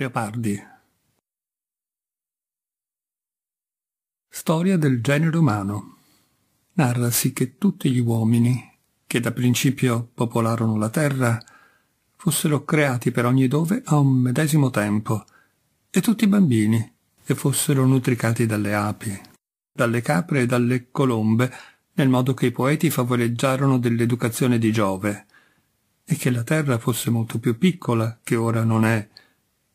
Leopardi. Storia del genere umano. Narrasi che tutti gli uomini, che da principio popolarono la terra, fossero creati per ogni dove a un medesimo tempo, e tutti i bambini, e fossero nutricati dalle api, dalle capre e dalle colombe, nel modo che i poeti favoreggiarono dell'educazione di Giove, e che la terra fosse molto più piccola, che ora non è,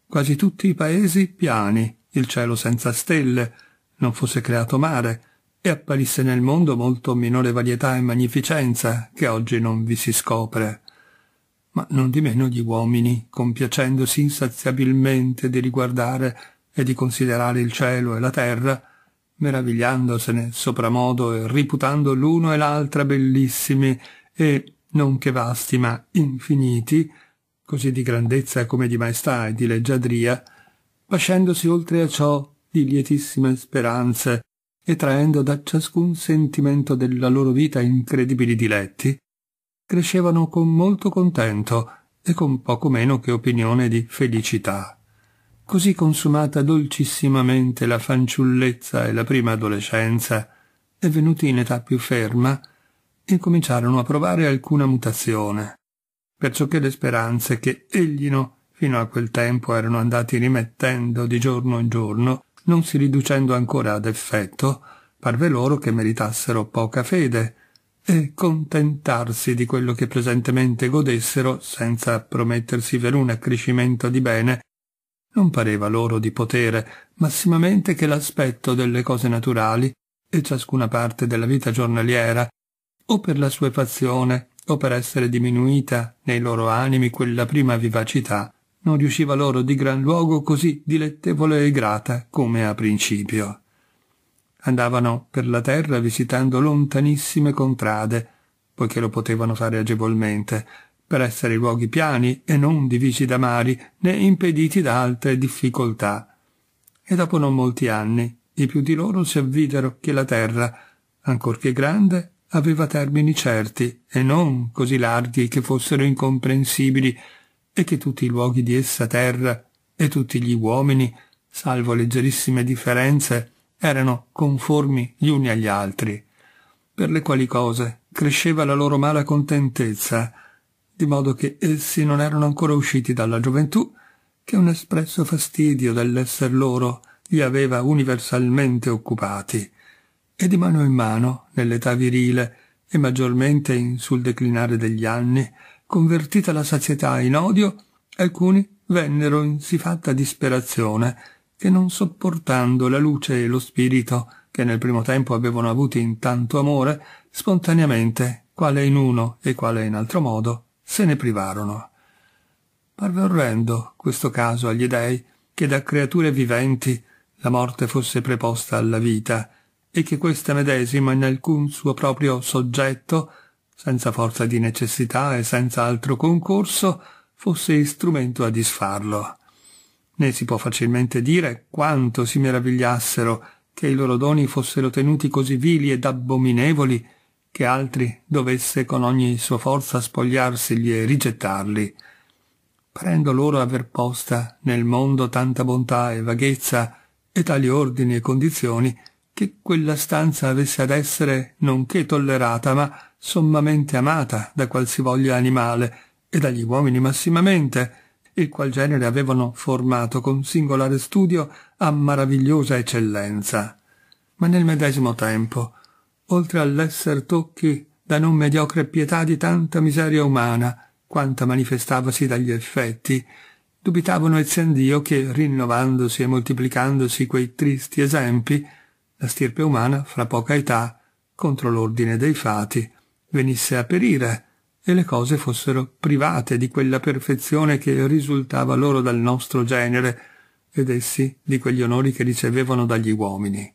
Quasi tutti i paesi piani, il cielo senza stelle, non fosse creato mare, e apparisse nel mondo molto minore varietà e magnificenza che oggi non vi si scopre. Ma non di meno gli uomini, compiacendosi insaziabilmente di riguardare e di considerare il cielo e la terra, meravigliandosene sopramodo e riputando l'uno e l'altra bellissimi e, non che vasti ma infiniti, così di grandezza come di maestà e di leggiadria, pascendosi oltre a ciò di lietissime speranze e traendo da ciascun sentimento della loro vita incredibili diletti, crescevano con molto contento e con poco meno che opinione di felicità. Così consumata dolcissimamente la fanciullezza e la prima adolescenza, e venuti in età più ferma, incominciarono a provare alcuna mutazione perciò che le speranze che eglino fino a quel tempo erano andati rimettendo di giorno in giorno, non si riducendo ancora ad effetto, parve loro che meritassero poca fede, e contentarsi di quello che presentemente godessero senza promettersi per un accrescimento di bene, non pareva loro di potere, massimamente che l'aspetto delle cose naturali e ciascuna parte della vita giornaliera, o per la sua fazione o per essere diminuita nei loro animi quella prima vivacità, non riusciva loro di gran luogo così dilettevole e grata come a principio. Andavano per la terra visitando lontanissime contrade, poiché lo potevano fare agevolmente, per essere luoghi piani e non divisi da mari né impediti da altre difficoltà. E dopo non molti anni, i più di loro si avvidero che la terra, ancorché grande, aveva termini certi e non così larghi che fossero incomprensibili e che tutti i luoghi di essa terra e tutti gli uomini, salvo leggerissime differenze, erano conformi gli uni agli altri, per le quali cose cresceva la loro mala contentezza, di modo che essi non erano ancora usciti dalla gioventù, che un espresso fastidio dell'esser loro li aveva universalmente occupati e di mano in mano, nell'età virile e maggiormente in sul declinare degli anni, convertita la sazietà in odio, alcuni vennero in siffatta disperazione che non sopportando la luce e lo spirito che nel primo tempo avevano avuti in tanto amore, spontaneamente, quale in uno e quale in altro modo, se ne privarono. Parve orrendo questo caso agli dei che da creature viventi la morte fosse preposta alla vita, e che questa medesima in alcun suo proprio soggetto, senza forza di necessità e senza altro concorso, fosse istrumento a disfarlo. Ne si può facilmente dire quanto si meravigliassero che i loro doni fossero tenuti così vili ed abominevoli che altri dovesse con ogni sua forza spogliarseli e rigettarli. Parendo loro aver posta nel mondo tanta bontà e vaghezza e tali ordini e condizioni che quella stanza avesse ad essere nonché tollerata, ma sommamente amata da qualsivoglia animale e dagli uomini massimamente, il qual genere avevano formato con singolare studio a maravigliosa eccellenza. Ma nel medesimo tempo, oltre all'esser tocchi da non mediocre pietà di tanta miseria umana, quanta manifestavasi dagli effetti, dubitavano e eziandio che, rinnovandosi e moltiplicandosi quei tristi esempi, la stirpe umana, fra poca età, contro l'ordine dei fati, venisse a perire e le cose fossero private di quella perfezione che risultava loro dal nostro genere ed essi di quegli onori che ricevevano dagli uomini.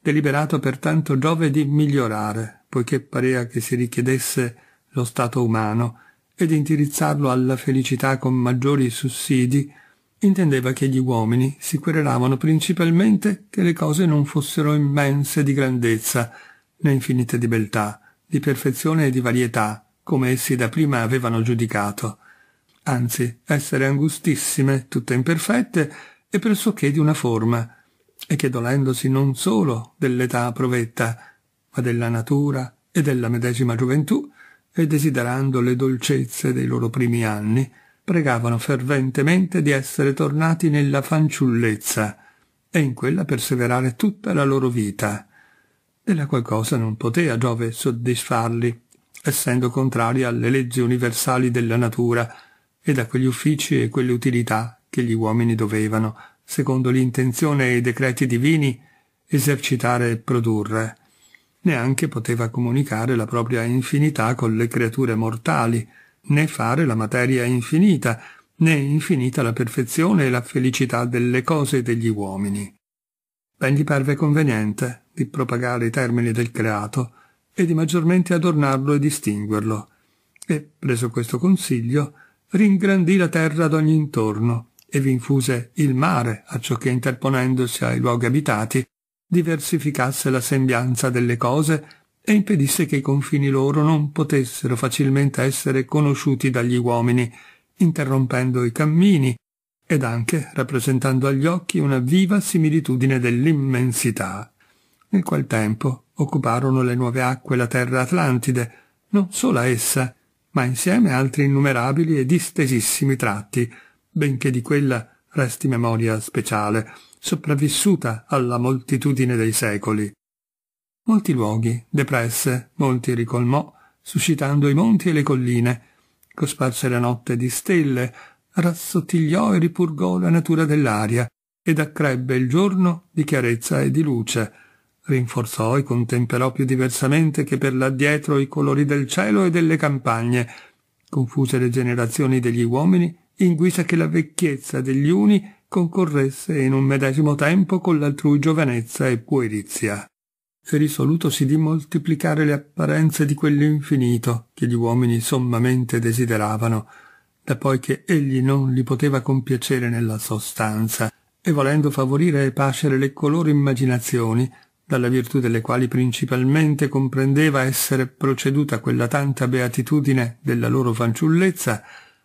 Deliberato pertanto Giove di migliorare, poiché parea che si richiedesse lo stato umano, ed indirizzarlo alla felicità con maggiori sussidi intendeva che gli uomini si querelavano principalmente che le cose non fossero immense di grandezza, né infinite di beltà, di perfezione e di varietà, come essi da prima avevano giudicato, anzi essere angustissime, tutte imperfette, e pressoché di una forma, e che dolendosi non solo dell'età provetta, ma della natura e della medesima gioventù, e desiderando le dolcezze dei loro primi anni, pregavano ferventemente di essere tornati nella fanciullezza e in quella perseverare tutta la loro vita. Della qual cosa non poteva Giove soddisfarli, essendo contraria alle leggi universali della natura ed a quegli uffici e quelle utilità che gli uomini dovevano, secondo l'intenzione e i decreti divini, esercitare e produrre. Neanche poteva comunicare la propria infinità con le creature mortali, né fare la materia infinita, né infinita la perfezione e la felicità delle cose e degli uomini. Ben gli parve conveniente di propagare i termini del creato e di maggiormente adornarlo e distinguerlo, e, preso questo consiglio, ringrandì la terra ad ogni intorno e vi infuse il mare, acciò che interponendosi ai luoghi abitati, diversificasse la sembianza delle cose e impedisse che i confini loro non potessero facilmente essere conosciuti dagli uomini, interrompendo i cammini ed anche rappresentando agli occhi una viva similitudine dell'immensità, nel qual tempo occuparono le nuove acque la terra Atlantide, non sola essa, ma insieme altri innumerabili e distesissimi tratti, benché di quella resti memoria speciale, sopravvissuta alla moltitudine dei secoli molti luoghi, depresse, molti ricolmò, suscitando i monti e le colline, cosparse la notte di stelle, rassottigliò e ripurgò la natura dell'aria, ed accrebbe il giorno di chiarezza e di luce, rinforzò e contemperò più diversamente che per l'addietro i colori del cielo e delle campagne, confuse le generazioni degli uomini, in guisa che la vecchiezza degli uni concorresse in un medesimo tempo con l'altrui giovenezza e puerizia risolutosi di moltiplicare le apparenze di quell'infinito che gli uomini sommamente desideravano, da poi che egli non li poteva compiacere nella sostanza, e volendo favorire e pascere le colori immaginazioni, dalla virtù delle quali principalmente comprendeva essere proceduta quella tanta beatitudine della loro fanciullezza,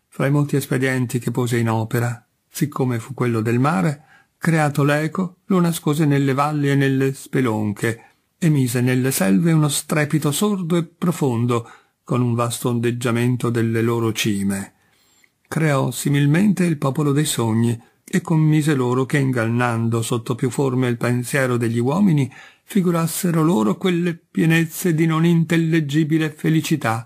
fra i molti espedienti che pose in opera, siccome fu quello del mare, creato l'eco, lo nascose nelle valli e nelle spelonche, emise nelle selve uno strepito sordo e profondo con un vasto ondeggiamento delle loro cime. Creò similmente il popolo dei sogni e commise loro che ingannando sotto più forme il pensiero degli uomini figurassero loro quelle pienezze di non intellegibile felicità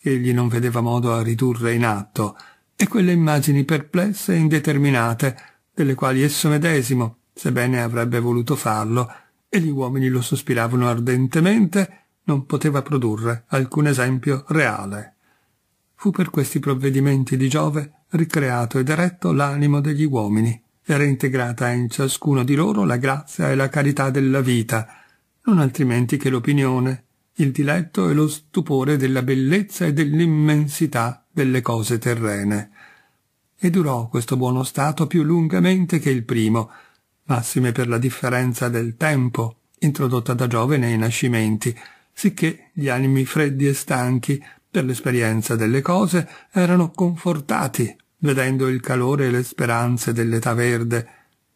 che egli non vedeva modo a ridurre in atto e quelle immagini perplesse e indeterminate delle quali esso medesimo, sebbene avrebbe voluto farlo, e gli uomini lo sospiravano ardentemente, non poteva produrre alcun esempio reale. Fu per questi provvedimenti di Giove ricreato ed eretto l'animo degli uomini, era integrata in ciascuno di loro la grazia e la carità della vita, non altrimenti che l'opinione, il diletto e lo stupore della bellezza e dell'immensità delle cose terrene. E durò questo buono stato più lungamente che il primo, massime per la differenza del tempo introdotta da Giove nei nascimenti, sicché gli animi freddi e stanchi per l'esperienza delle cose erano confortati vedendo il calore e le speranze dell'età verde,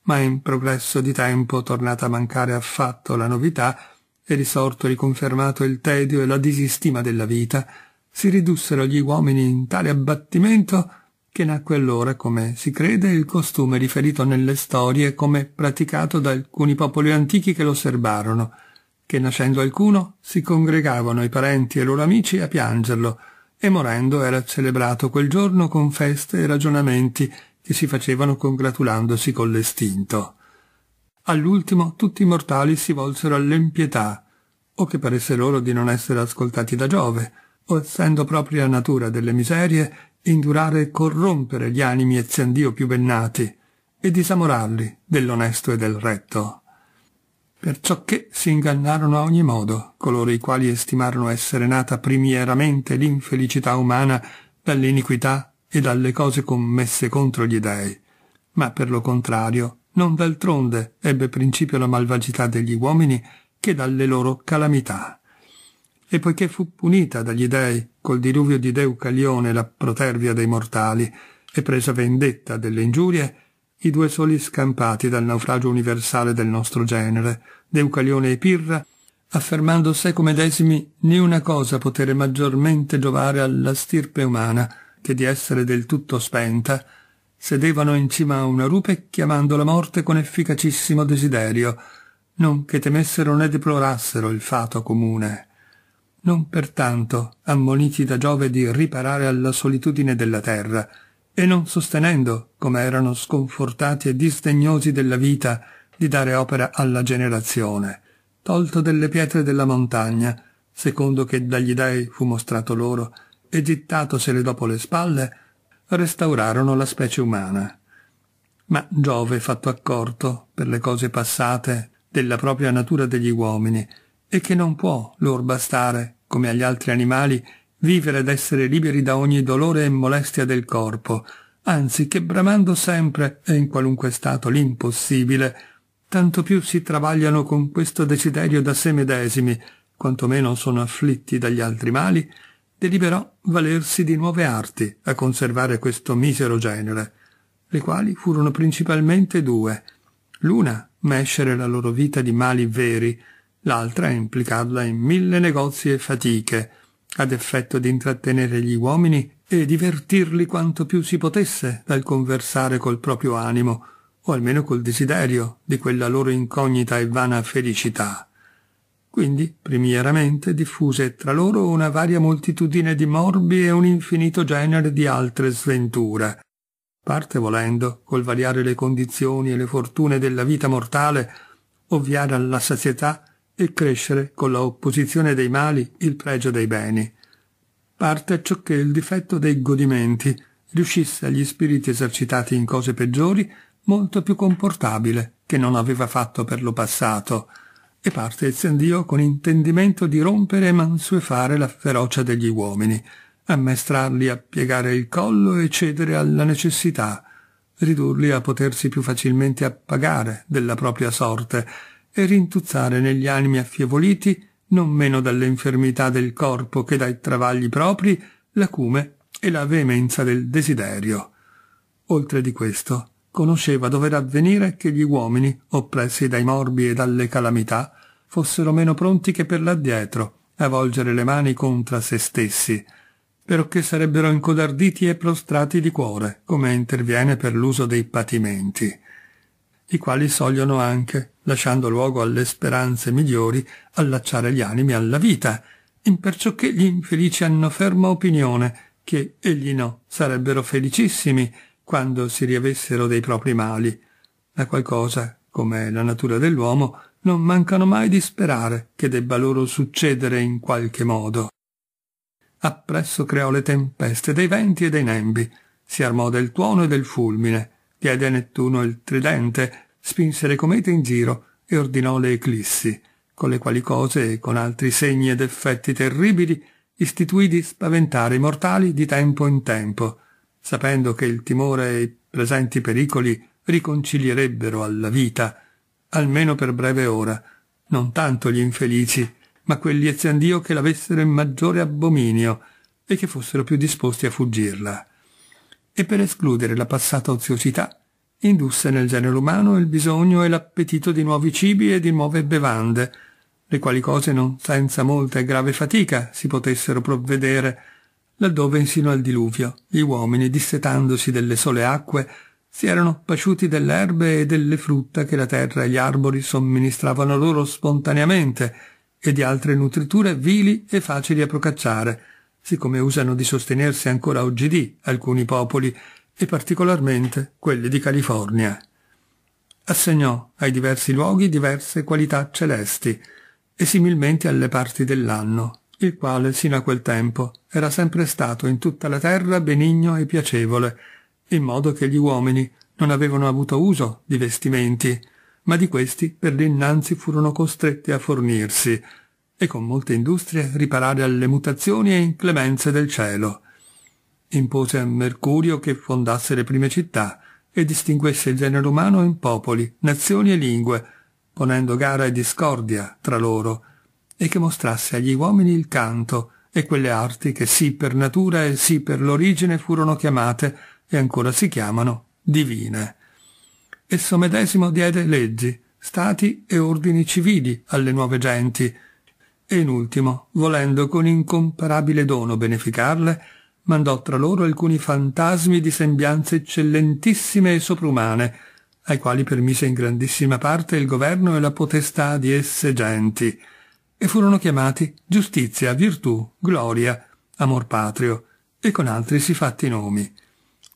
ma in progresso di tempo tornata a mancare affatto la novità e risorto riconfermato il tedio e la disistima della vita, si ridussero gli uomini in tale abbattimento che nacque allora, come si crede, il costume riferito nelle storie come praticato da alcuni popoli antichi che lo osservarono, che nascendo alcuno si congregavano i parenti e i loro amici a piangerlo, e morendo era celebrato quel giorno con feste e ragionamenti che si facevano congratulandosi con l'estinto. All'ultimo tutti i mortali si volsero all'empietà, o che paresse loro di non essere ascoltati da Giove, o essendo propria natura delle miserie, indurare e corrompere gli animi eziandio più bennati e disamorarli dell'onesto e del retto. Perciò che si ingannarono a ogni modo coloro i quali estimarono essere nata primieramente l'infelicità umana dall'iniquità e dalle cose commesse contro gli dèi, ma per lo contrario non d'altronde ebbe principio la malvagità degli uomini che dalle loro calamità. E poiché fu punita dagli dèi col diluvio di Deucalione la protervia dei mortali e presa vendetta delle ingiurie, i due soli scampati dal naufragio universale del nostro genere, Deucalione e Pirra, affermando sé come desimi né una cosa potere maggiormente giovare alla stirpe umana che di essere del tutto spenta, sedevano in cima a una rupe chiamando la morte con efficacissimo desiderio, non che temessero né deplorassero il fato comune non pertanto, ammoniti da Giove di riparare alla solitudine della terra, e non sostenendo, come erano sconfortati e disdegnosi della vita, di dare opera alla generazione, tolto delle pietre della montagna, secondo che dagli dei fu mostrato loro, e gittatosele dopo le spalle, restaurarono la specie umana. Ma Giove, fatto accorto, per le cose passate, della propria natura degli uomini, e che non può lor bastare come agli altri animali, vivere ed essere liberi da ogni dolore e molestia del corpo, anzi che bramando sempre e in qualunque stato l'impossibile, tanto più si travagliano con questo desiderio da se medesimi, quanto meno sono afflitti dagli altri mali, deliberò valersi di nuove arti a conservare questo misero genere, le quali furono principalmente due. L'una, mescere la loro vita di mali veri, l'altra è implicarla in mille negozi e fatiche, ad effetto di intrattenere gli uomini e divertirli quanto più si potesse dal conversare col proprio animo, o almeno col desiderio di quella loro incognita e vana felicità. Quindi, primieramente, diffuse tra loro una varia moltitudine di morbi e un infinito genere di altre sventure. Parte volendo, col variare le condizioni e le fortune della vita mortale, ovviare alla sazietà e crescere con la opposizione dei mali il pregio dei beni. Parte ciò che il difetto dei godimenti riuscisse agli spiriti esercitati in cose peggiori molto più comportabile che non aveva fatto per lo passato, e parte Zendio con intendimento di rompere e mansuefare la ferocia degli uomini, ammestrarli a piegare il collo e cedere alla necessità, ridurli a potersi più facilmente appagare della propria sorte, e rintuzzare negli animi affievoliti, non meno dalle infermità del corpo che dai travagli propri, l'acume e la veemenza del desiderio. Oltre di questo, conosceva dover avvenire che gli uomini, oppressi dai morbi e dalle calamità, fossero meno pronti che per l'addietro a volgere le mani contra se stessi, perché sarebbero incodarditi e prostrati di cuore, come interviene per l'uso dei patimenti, i quali sogliono anche lasciando luogo alle speranze migliori, allacciare gli animi alla vita, imperciò che gli infelici hanno ferma opinione che egli no sarebbero felicissimi quando si riavessero dei propri mali. La qual cosa, come la natura dell'uomo, non mancano mai di sperare che debba loro succedere in qualche modo. Appresso creò le tempeste dei venti e dei nembi, si armò del tuono e del fulmine, diede a Nettuno il tridente spinse le comete in giro e ordinò le eclissi, con le quali cose e con altri segni ed effetti terribili istituì di spaventare i mortali di tempo in tempo, sapendo che il timore e i presenti pericoli riconcilierebbero alla vita, almeno per breve ora, non tanto gli infelici, ma quelli eziandio che l'avessero in maggiore abominio e che fossero più disposti a fuggirla. E per escludere la passata oziosità indusse nel genere umano il bisogno e l'appetito di nuovi cibi e di nuove bevande, le quali cose non senza molta e grave fatica si potessero provvedere, laddove insino al diluvio gli uomini, dissetandosi delle sole acque, si erano pasciuti delle erbe e delle frutta che la terra e gli arbori somministravano loro spontaneamente e di altre nutriture vili e facili a procacciare, siccome usano di sostenersi ancora oggidì alcuni popoli e particolarmente quelli di California. Assegnò ai diversi luoghi diverse qualità celesti e similmente alle parti dell'anno, il quale sino a quel tempo era sempre stato in tutta la terra benigno e piacevole, in modo che gli uomini non avevano avuto uso di vestimenti, ma di questi per l'innanzi furono costretti a fornirsi, e con molte industrie riparare alle mutazioni e inclemenze del cielo impose a Mercurio che fondasse le prime città e distinguesse il genere umano in popoli, nazioni e lingue, ponendo gara e discordia tra loro, e che mostrasse agli uomini il canto e quelle arti che sì per natura e sì per l'origine furono chiamate e ancora si chiamano divine. Esso medesimo diede leggi, stati e ordini civili alle nuove genti, e in ultimo, volendo con incomparabile dono beneficarle, mandò tra loro alcuni fantasmi di sembianze eccellentissime e soprumane, ai quali permise in grandissima parte il governo e la potestà di esse genti, e furono chiamati giustizia, virtù, gloria, amor patrio, e con altri si fatti nomi,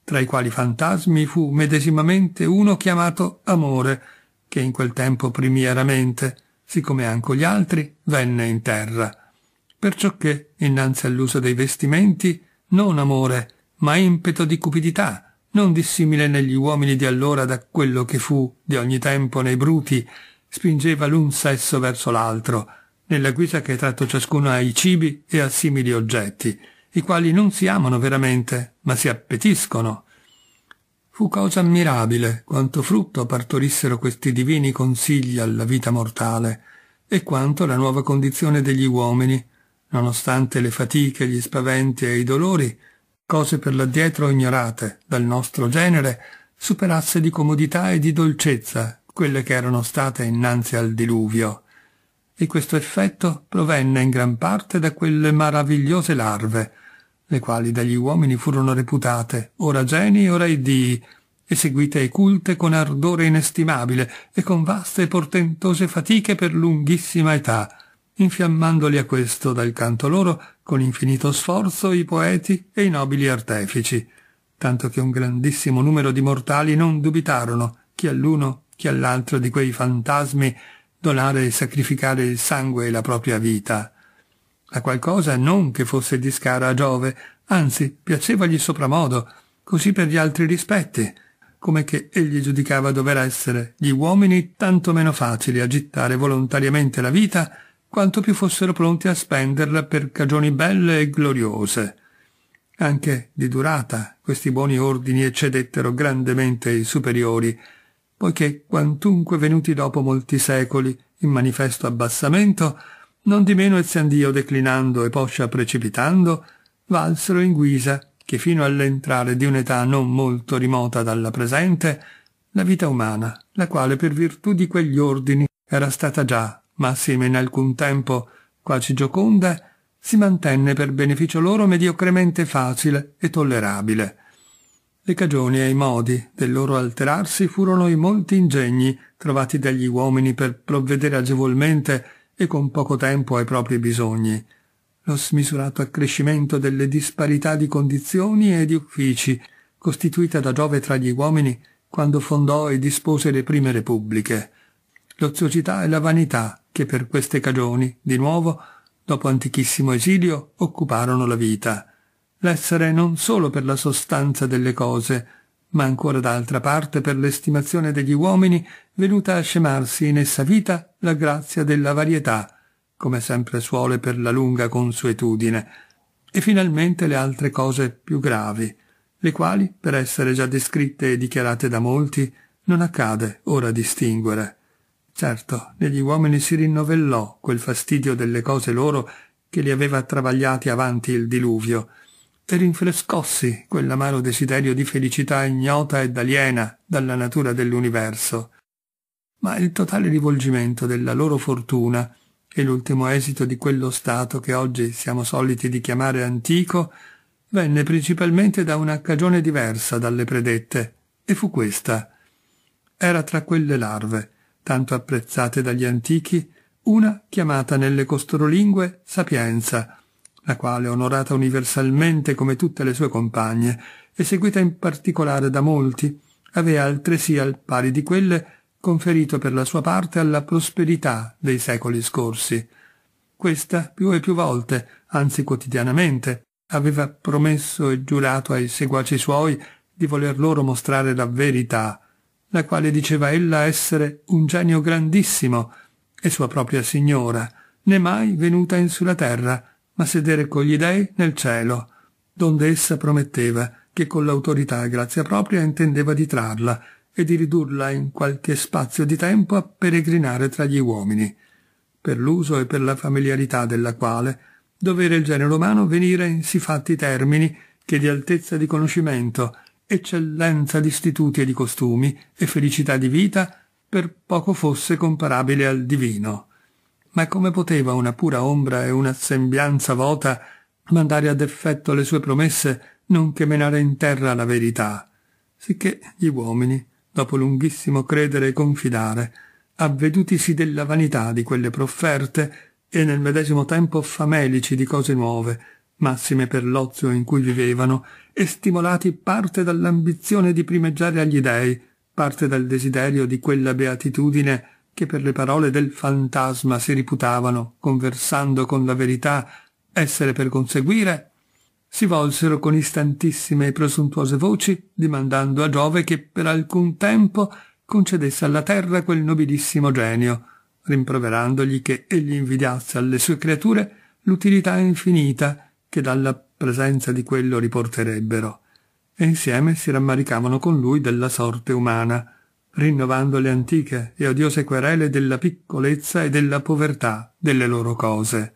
tra i quali fantasmi fu medesimamente uno chiamato Amore, che in quel tempo primieramente, siccome anche gli altri, venne in terra, perciò che, innanzi all'uso dei vestimenti, non amore, ma impeto di cupidità, non dissimile negli uomini di allora da quello che fu di ogni tempo nei bruti, spingeva l'un sesso verso l'altro, nella guisa che è tratto ciascuno ai cibi e a simili oggetti, i quali non si amano veramente, ma si appetiscono. Fu cosa ammirabile quanto frutto partorissero questi divini consigli alla vita mortale, e quanto la nuova condizione degli uomini, nonostante le fatiche, gli spaventi e i dolori, cose per l'addietro ignorate dal nostro genere, superasse di comodità e di dolcezza quelle che erano state innanzi al diluvio. E questo effetto provenne in gran parte da quelle maravigliose larve, le quali dagli uomini furono reputate ora geni, ora iddii, e seguite e culte con ardore inestimabile e con vaste e portentose fatiche per lunghissima età, infiammandoli a questo dal canto loro con infinito sforzo i poeti e i nobili artefici, tanto che un grandissimo numero di mortali non dubitarono, chi all'uno, chi all'altro di quei fantasmi, donare e sacrificare il sangue e la propria vita. A qualcosa non che fosse di scara a Giove, anzi piacevagli sopramodo, così per gli altri rispetti, come che egli giudicava dover essere gli uomini tanto meno facili a gittare volontariamente la vita quanto più fossero pronti a spenderla per cagioni belle e gloriose. Anche di durata questi buoni ordini eccedettero grandemente i superiori, poiché quantunque venuti dopo molti secoli in manifesto abbassamento, non di meno Eziandio declinando e poscia precipitando, valsero in guisa che fino all'entrare di un'età non molto rimota dalla presente, la vita umana, la quale per virtù di quegli ordini era stata già massima in alcun tempo quasi gioconda, si mantenne per beneficio loro mediocremente facile e tollerabile. Le cagioni e i modi del loro alterarsi furono i molti ingegni trovati dagli uomini per provvedere agevolmente e con poco tempo ai propri bisogni, lo smisurato accrescimento delle disparità di condizioni e di uffici costituita da Giove tra gli uomini quando fondò e dispose le prime repubbliche, l'oziosità e la vanità che per queste cagioni, di nuovo, dopo antichissimo esilio, occuparono la vita. L'essere non solo per la sostanza delle cose, ma ancora d'altra parte per l'estimazione degli uomini venuta a scemarsi in essa vita la grazia della varietà, come sempre suole per la lunga consuetudine, e finalmente le altre cose più gravi, le quali, per essere già descritte e dichiarate da molti, non accade ora distinguere. Certo, negli uomini si rinnovellò quel fastidio delle cose loro che li aveva travagliati avanti il diluvio, e rinfrescossi quell'amaro desiderio di felicità ignota ed aliena dalla natura dell'universo. Ma il totale rivolgimento della loro fortuna e l'ultimo esito di quello stato che oggi siamo soliti di chiamare antico venne principalmente da una cagione diversa dalle predette, e fu questa. Era tra quelle larve, tanto apprezzate dagli antichi, una chiamata nelle costorolingue Sapienza, la quale, onorata universalmente come tutte le sue compagne, e seguita in particolare da molti, aveva altresì al pari di quelle conferito per la sua parte alla prosperità dei secoli scorsi. Questa più e più volte, anzi quotidianamente, aveva promesso e giurato ai seguaci suoi di voler loro mostrare la verità, la quale diceva ella essere un genio grandissimo e sua propria signora, né mai venuta in sulla terra, ma sedere con gli dei nel cielo, donde essa prometteva che con l'autorità e grazia propria intendeva di trarla e di ridurla in qualche spazio di tempo a peregrinare tra gli uomini, per l'uso e per la familiarità della quale dovere il genere umano venire in si fatti termini che di altezza di conoscimento eccellenza di istituti e di costumi e felicità di vita per poco fosse comparabile al divino. Ma come poteva una pura ombra e una sembianza vota mandare ad effetto le sue promesse nonché menare in terra la verità? Sicché gli uomini, dopo lunghissimo credere e confidare, avvedutisi della vanità di quelle profferte e nel medesimo tempo famelici di cose nuove, massime per l'ozio in cui vivevano, e stimolati parte dall'ambizione di primeggiare agli dèi, parte dal desiderio di quella beatitudine che per le parole del fantasma si riputavano, conversando con la verità, essere per conseguire, si volsero con istantissime e presuntuose voci, dimandando a Giove che per alcun tempo concedesse alla terra quel nobilissimo genio, rimproverandogli che egli invidiasse alle sue creature l'utilità infinita che dalla presenza di quello riporterebbero, e insieme si rammaricavano con lui della sorte umana, rinnovando le antiche e odiose querele della piccolezza e della povertà delle loro cose.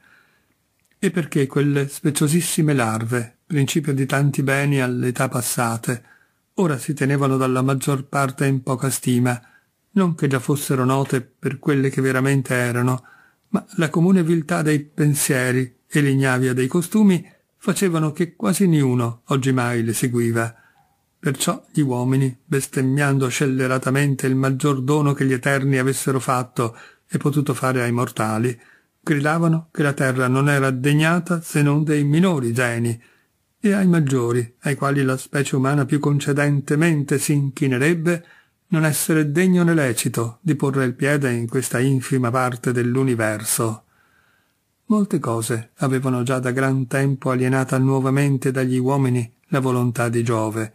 E perché quelle speciosissime larve, principio di tanti beni all'età passate, ora si tenevano dalla maggior parte in poca stima, non che già fossero note per quelle che veramente erano, ma la comune viltà dei pensieri e l'ignavia dei costumi facevano che quasi niuno oggimai le seguiva. Perciò gli uomini, bestemmiando scelleratamente il maggior dono che gli Eterni avessero fatto e potuto fare ai mortali, gridavano che la terra non era degnata se non dei minori geni, e ai maggiori, ai quali la specie umana più concedentemente si inchinerebbe, non essere degno né lecito di porre il piede in questa infima parte dell'universo. Molte cose avevano già da gran tempo alienata nuovamente dagli uomini la volontà di Giove,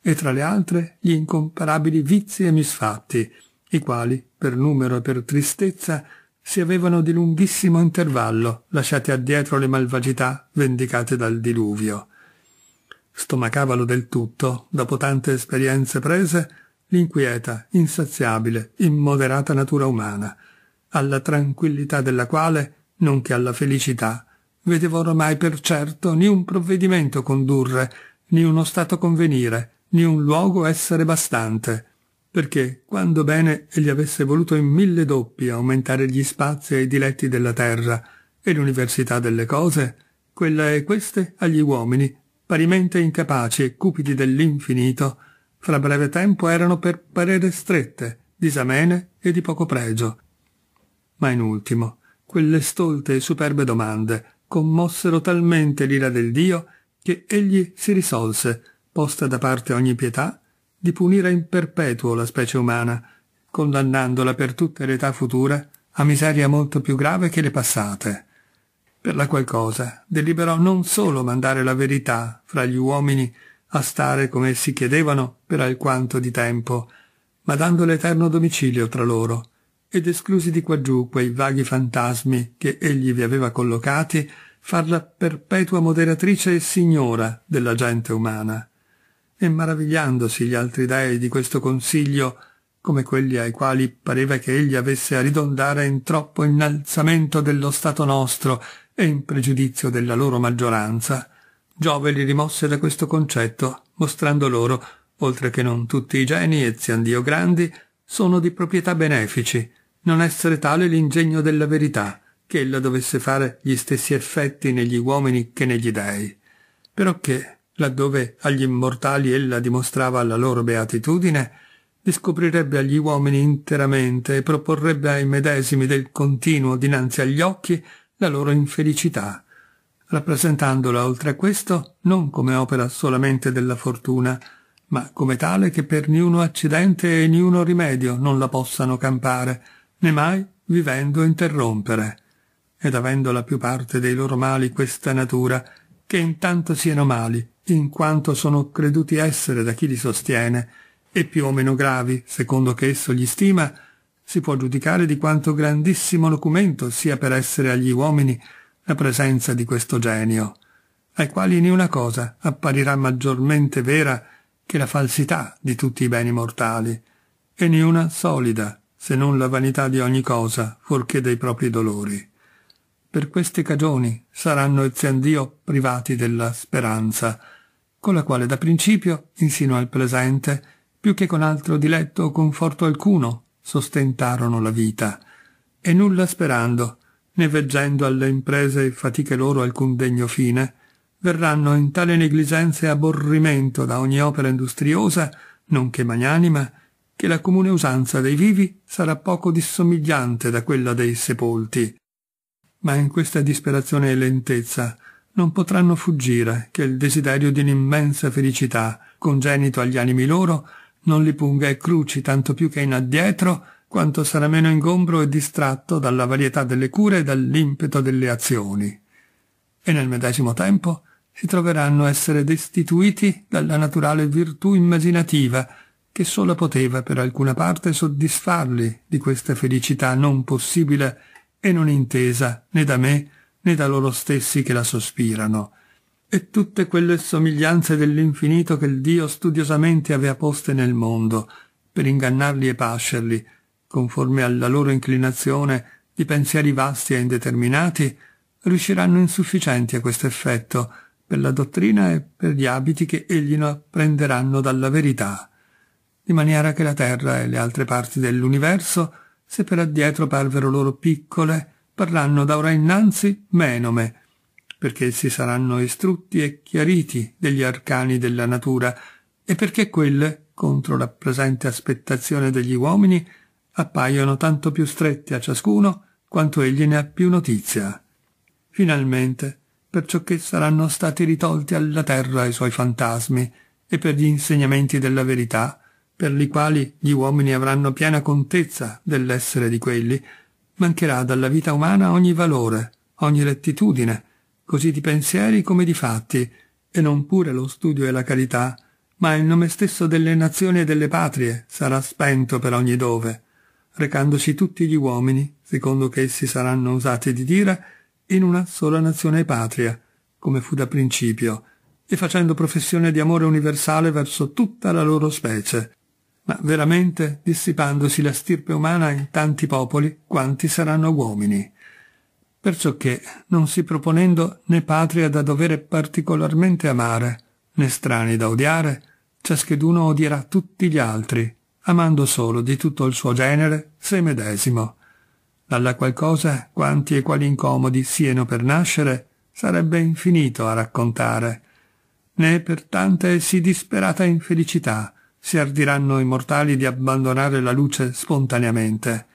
e tra le altre gli incomparabili vizi e misfatti, i quali, per numero e per tristezza, si avevano di lunghissimo intervallo lasciati addietro le malvagità vendicate dal diluvio. Stomacavalo del tutto, dopo tante esperienze prese, l'inquieta, insaziabile, immoderata natura umana, alla tranquillità della quale nonché alla felicità, vedevo ormai per certo né un provvedimento condurre, né uno stato convenire, né un luogo essere bastante, perché, quando bene egli avesse voluto in mille doppi aumentare gli spazi e i diletti della terra e l'università delle cose, quella e queste agli uomini, parimente incapaci e cupidi dell'infinito, fra breve tempo erano per parere strette, disamene e di poco pregio. Ma in ultimo, quelle stolte e superbe domande commossero talmente l'ira del Dio che egli si risolse, posta da parte ogni pietà, di punire in perpetuo la specie umana, condannandola per tutte le età future a miseria molto più grave che le passate. Per la qual cosa deliberò non solo mandare la verità fra gli uomini a stare come essi chiedevano per alquanto di tempo, ma dando l'eterno domicilio tra loro, ed esclusi di qua giù quei vaghi fantasmi che egli vi aveva collocati, farla perpetua moderatrice e signora della gente umana. E maravigliandosi gli altri dei di questo consiglio, come quelli ai quali pareva che egli avesse a ridondare in troppo innalzamento dello Stato nostro e in pregiudizio della loro maggioranza, Giove li rimosse da questo concetto, mostrando loro, oltre che non tutti i geni, e ziandio grandi, sono di proprietà benefici, non essere tale l'ingegno della verità, che ella dovesse fare gli stessi effetti negli uomini che negli dèi, però che, laddove agli immortali ella dimostrava la loro beatitudine, descoprirebbe agli uomini interamente e proporrebbe ai medesimi del continuo dinanzi agli occhi la loro infelicità, rappresentandola oltre a questo non come opera solamente della fortuna, ma come tale che per niuno accidente e niuno rimedio non la possano campare, né mai vivendo interrompere, ed avendo la più parte dei loro mali questa natura, che intanto siano mali, in quanto sono creduti essere da chi li sostiene, e più o meno gravi, secondo che esso gli stima, si può giudicare di quanto grandissimo documento sia per essere agli uomini la presenza di questo genio, ai quali né una cosa apparirà maggiormente vera che la falsità di tutti i beni mortali, e niuna solida se non la vanità di ogni cosa, fuorché dei propri dolori. Per queste cagioni saranno eziandio privati della speranza, con la quale da principio, insino al presente, più che con altro diletto o conforto alcuno, sostentarono la vita, e nulla sperando, né veggendo alle imprese e fatiche loro alcun degno fine, verranno in tale negligenza e aborrimento da ogni opera industriosa, nonché magnanima, che la comune usanza dei vivi sarà poco dissomigliante da quella dei sepolti. Ma in questa disperazione e lentezza non potranno fuggire che il desiderio di un'immensa felicità, congenito agli animi loro, non li punga e cruci tanto più che in addietro quanto sarà meno ingombro e distratto dalla varietà delle cure e dall'impeto delle azioni. E nel medesimo tempo si troveranno a essere destituiti dalla naturale virtù immaginativa che sola poteva per alcuna parte soddisfarli di questa felicità non possibile e non intesa né da me né da loro stessi che la sospirano, e tutte quelle somiglianze dell'infinito che il Dio studiosamente aveva poste nel mondo, per ingannarli e pascerli, conforme alla loro inclinazione di pensieri vasti e indeterminati, riusciranno insufficienti a questo effetto per la dottrina e per gli abiti che egli apprenderanno dalla verità di maniera che la Terra e le altre parti dell'universo, se per addietro parvero loro piccole, parranno d'ora innanzi menome, perché si saranno istrutti e chiariti degli arcani della natura, e perché quelle, contro la presente aspettazione degli uomini, appaiono tanto più strette a ciascuno quanto egli ne ha più notizia. Finalmente, perciò che saranno stati ritolti alla terra i suoi fantasmi, e per gli insegnamenti della verità, per li quali gli uomini avranno piena contezza dell'essere di quelli, mancherà dalla vita umana ogni valore, ogni rettitudine, così di pensieri come di fatti, e non pure lo studio e la carità, ma il nome stesso delle nazioni e delle patrie sarà spento per ogni dove, recandosi tutti gli uomini, secondo che essi saranno usati di dire, in una sola nazione e patria, come fu da principio, e facendo professione di amore universale verso tutta la loro specie, ma veramente dissipandosi la stirpe umana in tanti popoli quanti saranno uomini. Perciò che, non si proponendo né patria da dovere particolarmente amare, né strani da odiare, ciascheduno odierà tutti gli altri, amando solo di tutto il suo genere se medesimo. Dalla qualcosa quanti e quali incomodi sieno per nascere, sarebbe infinito a raccontare, né per tante si disperata infelicità, si ardiranno i mortali di abbandonare la luce spontaneamente,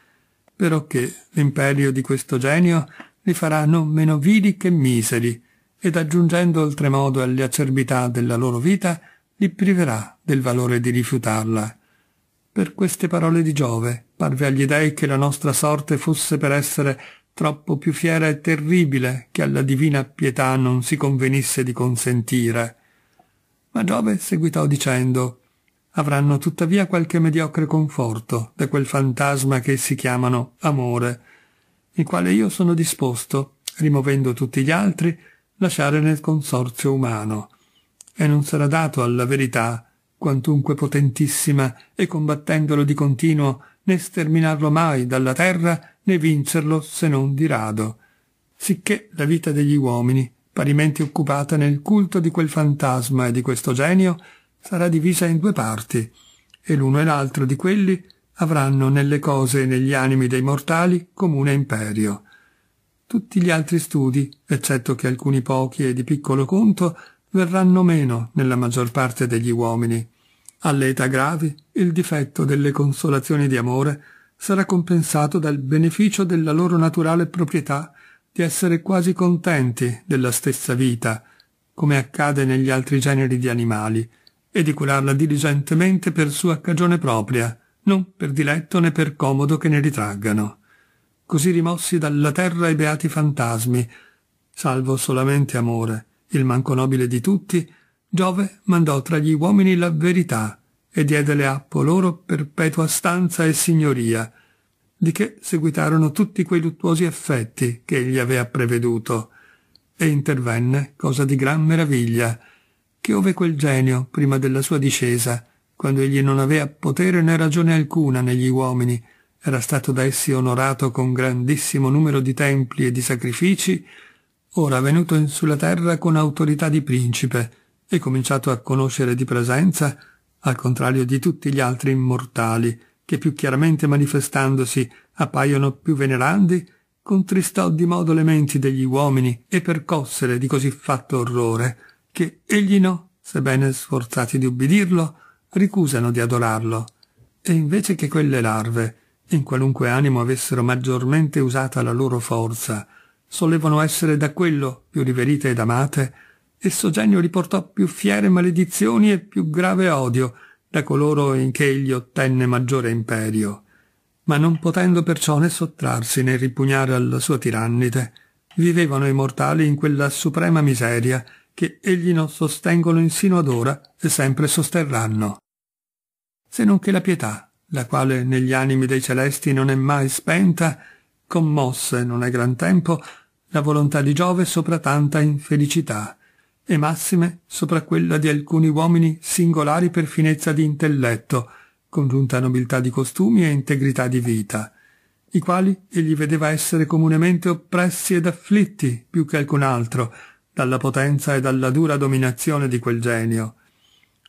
perocché l'imperio di questo genio li farà non meno vili che miseri, ed aggiungendo oltremodo alle acerbità della loro vita, li priverà del valore di rifiutarla. Per queste parole di Giove parve agli dei che la nostra sorte fosse per essere troppo più fiera e terribile che alla divina pietà non si convenisse di consentire. Ma Giove seguitò dicendo avranno tuttavia qualche mediocre conforto da quel fantasma che essi chiamano amore, il quale io sono disposto, rimuovendo tutti gli altri, lasciare nel consorzio umano, e non sarà dato alla verità, quantunque potentissima, e combattendolo di continuo, né sterminarlo mai dalla terra, né vincerlo se non di rado, sicché la vita degli uomini, parimenti occupata nel culto di quel fantasma e di questo genio, sarà divisa in due parti, e l'uno e l'altro di quelli avranno nelle cose e negli animi dei mortali comune imperio. Tutti gli altri studi, eccetto che alcuni pochi e di piccolo conto, verranno meno nella maggior parte degli uomini. Alle età gravi, il difetto delle consolazioni di amore sarà compensato dal beneficio della loro naturale proprietà di essere quasi contenti della stessa vita, come accade negli altri generi di animali, e di curarla diligentemente per sua cagione propria, non per diletto né per comodo che ne ritraggano. Così rimossi dalla terra i beati fantasmi, salvo solamente amore, il manco nobile di tutti, Giove mandò tra gli uomini la verità e diedele a loro perpetua stanza e signoria, di che seguitarono tutti quei luttuosi effetti che egli aveva preveduto, e intervenne cosa di gran meraviglia, che ove quel genio, prima della sua discesa, quando egli non aveva potere né ragione alcuna negli uomini, era stato da essi onorato con grandissimo numero di templi e di sacrifici, ora venuto sulla terra con autorità di principe e cominciato a conoscere di presenza, al contrario di tutti gli altri immortali, che più chiaramente manifestandosi appaiono più venerandi, contristò di modo le menti degli uomini e percossere di così fatto orrore, che egli no, sebbene sforzati di ubbidirlo, ricusano di adorarlo, e invece che quelle larve, in qualunque animo avessero maggiormente usata la loro forza, solevano essere da quello più riverite ed amate, esso genio riportò più fiere maledizioni e più grave odio da coloro in che egli ottenne maggiore imperio. Ma non potendo perciò né sottrarsi né ripugnare alla sua tirannide, vivevano i mortali in quella suprema miseria che egli non sostengono insino ad ora e sempre sosterranno. Se non che la pietà, la quale negli animi dei celesti non è mai spenta, commosse, non è gran tempo, la volontà di Giove sopra tanta infelicità, e massime sopra quella di alcuni uomini singolari per finezza di intelletto, congiunta nobiltà di costumi e integrità di vita, i quali egli vedeva essere comunemente oppressi ed afflitti più che alcun altro, dalla potenza e dalla dura dominazione di quel genio.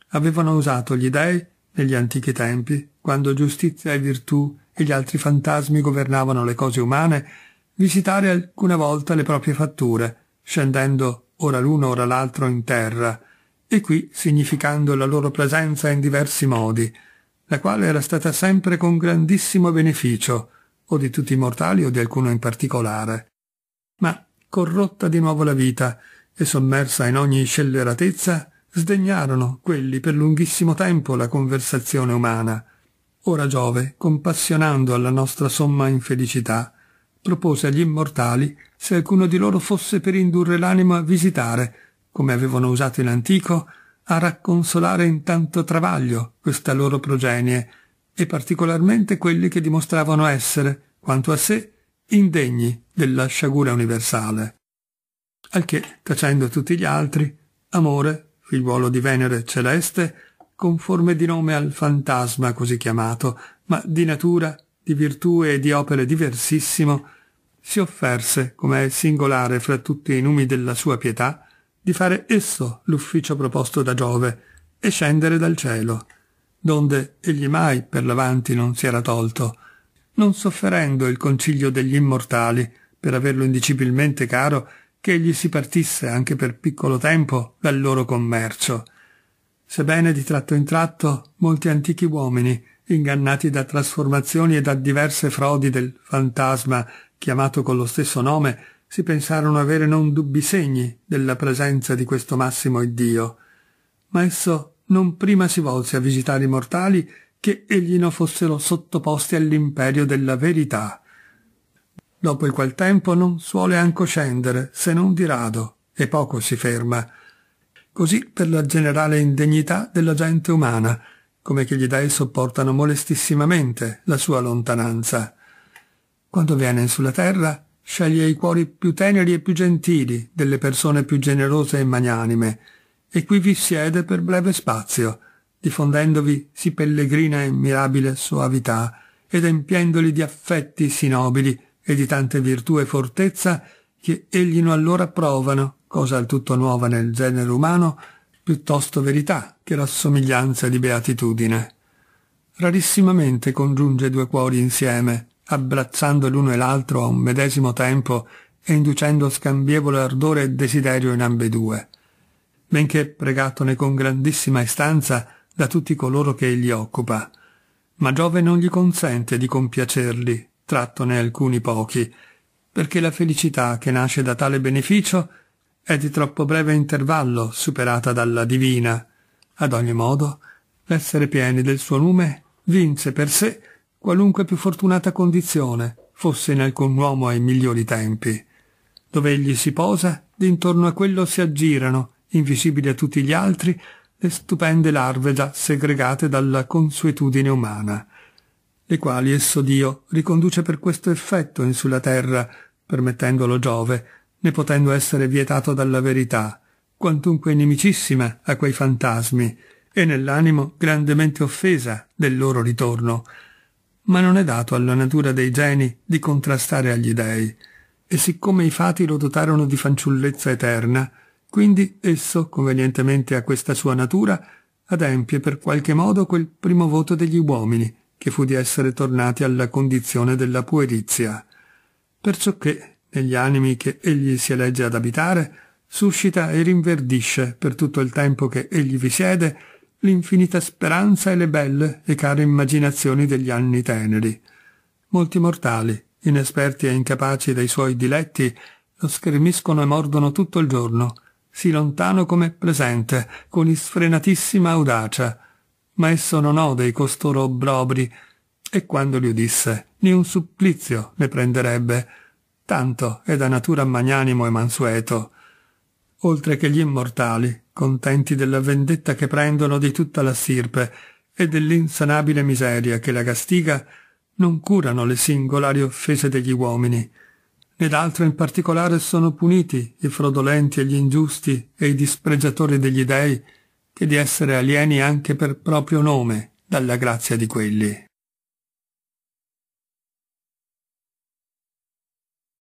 Avevano usato gli dei negli antichi tempi, quando giustizia e virtù e gli altri fantasmi governavano le cose umane, visitare alcune volte le proprie fatture, scendendo ora l'uno ora l'altro in terra, e qui significando la loro presenza in diversi modi, la quale era stata sempre con grandissimo beneficio, o di tutti i mortali o di alcuno in particolare. Ma corrotta di nuovo la vita, e sommersa in ogni scelleratezza, sdegnarono quelli per lunghissimo tempo la conversazione umana. Ora Giove, compassionando alla nostra somma infelicità, propose agli immortali se alcuno di loro fosse per indurre l'animo a visitare, come avevano usato in antico, a racconsolare in tanto travaglio questa loro progenie, e particolarmente quelli che dimostravano essere, quanto a sé, indegni della sciagura universale al che, tacendo tutti gli altri, Amore, figliuolo di Venere celeste, conforme di nome al fantasma così chiamato, ma di natura, di virtù e di opere diversissimo, si offerse, come è singolare fra tutti i numi della sua pietà, di fare esso l'ufficio proposto da Giove e scendere dal cielo, donde egli mai per l'avanti non si era tolto, non sofferendo il concilio degli immortali, per averlo indicibilmente caro, che gli si partisse anche per piccolo tempo dal loro commercio. Sebbene di tratto in tratto molti antichi uomini, ingannati da trasformazioni e da diverse frodi del fantasma chiamato con lo stesso nome, si pensarono avere non dubbi segni della presenza di questo massimo iddio. Ma esso non prima si volse a visitare i mortali che egli non fossero sottoposti all'imperio della verità dopo il qual tempo non suole anco scendere, se non di rado, e poco si ferma. Così per la generale indegnità della gente umana, come che gli dei sopportano molestissimamente la sua lontananza. Quando viene sulla terra, sceglie i cuori più teneri e più gentili delle persone più generose e magnanime, e qui vi siede per breve spazio, diffondendovi si pellegrina e mirabile soavità, ed empiendoli di affetti sì nobili e di tante virtù e fortezza che egli non allora provano, cosa al tutto nuova nel genere umano, piuttosto verità che rassomiglianza di beatitudine. Rarissimamente congiunge due cuori insieme, abbracciando l'uno e l'altro a un medesimo tempo e inducendo scambievole ardore e desiderio in ambedue. Benché pregatone con grandissima istanza da tutti coloro che egli occupa, ma Giove non gli consente di compiacerli, trattone alcuni pochi, perché la felicità che nasce da tale beneficio è di troppo breve intervallo superata dalla divina. Ad ogni modo, l'essere pieni del suo lume vinse per sé qualunque più fortunata condizione fosse in alcun uomo ai migliori tempi. Dove egli si posa, d'intorno a quello si aggirano, invisibili a tutti gli altri, le stupende larve già segregate dalla consuetudine umana le quali esso Dio riconduce per questo effetto in sulla terra, permettendolo Giove, né potendo essere vietato dalla verità, quantunque inimicissima a quei fantasmi, e nell'animo grandemente offesa del loro ritorno. Ma non è dato alla natura dei geni di contrastare agli dei, e siccome i fati lo dotarono di fanciullezza eterna, quindi esso, convenientemente a questa sua natura, adempie per qualche modo quel primo voto degli uomini, che fu di essere tornati alla condizione della puerizia, perciò che, negli animi che egli si elegge ad abitare, suscita e rinverdisce, per tutto il tempo che egli vi siede, l'infinita speranza e le belle e care immaginazioni degli anni teneri. Molti mortali, inesperti e incapaci dei suoi diletti, lo schermiscono e mordono tutto il giorno, sì lontano come presente, con isfrenatissima audacia, ma esso non ode i costoro obbrobri, e quando gli udisse, né un supplizio ne prenderebbe, tanto è da natura magnanimo e mansueto, oltre che gli immortali, contenti della vendetta che prendono di tutta la stirpe e dell'insanabile miseria che la castiga, non curano le singolari offese degli uomini, né d'altro in particolare sono puniti i frodolenti e gli ingiusti e i dispregiatori degli dèi, che di essere alieni anche per proprio nome dalla grazia di quelli.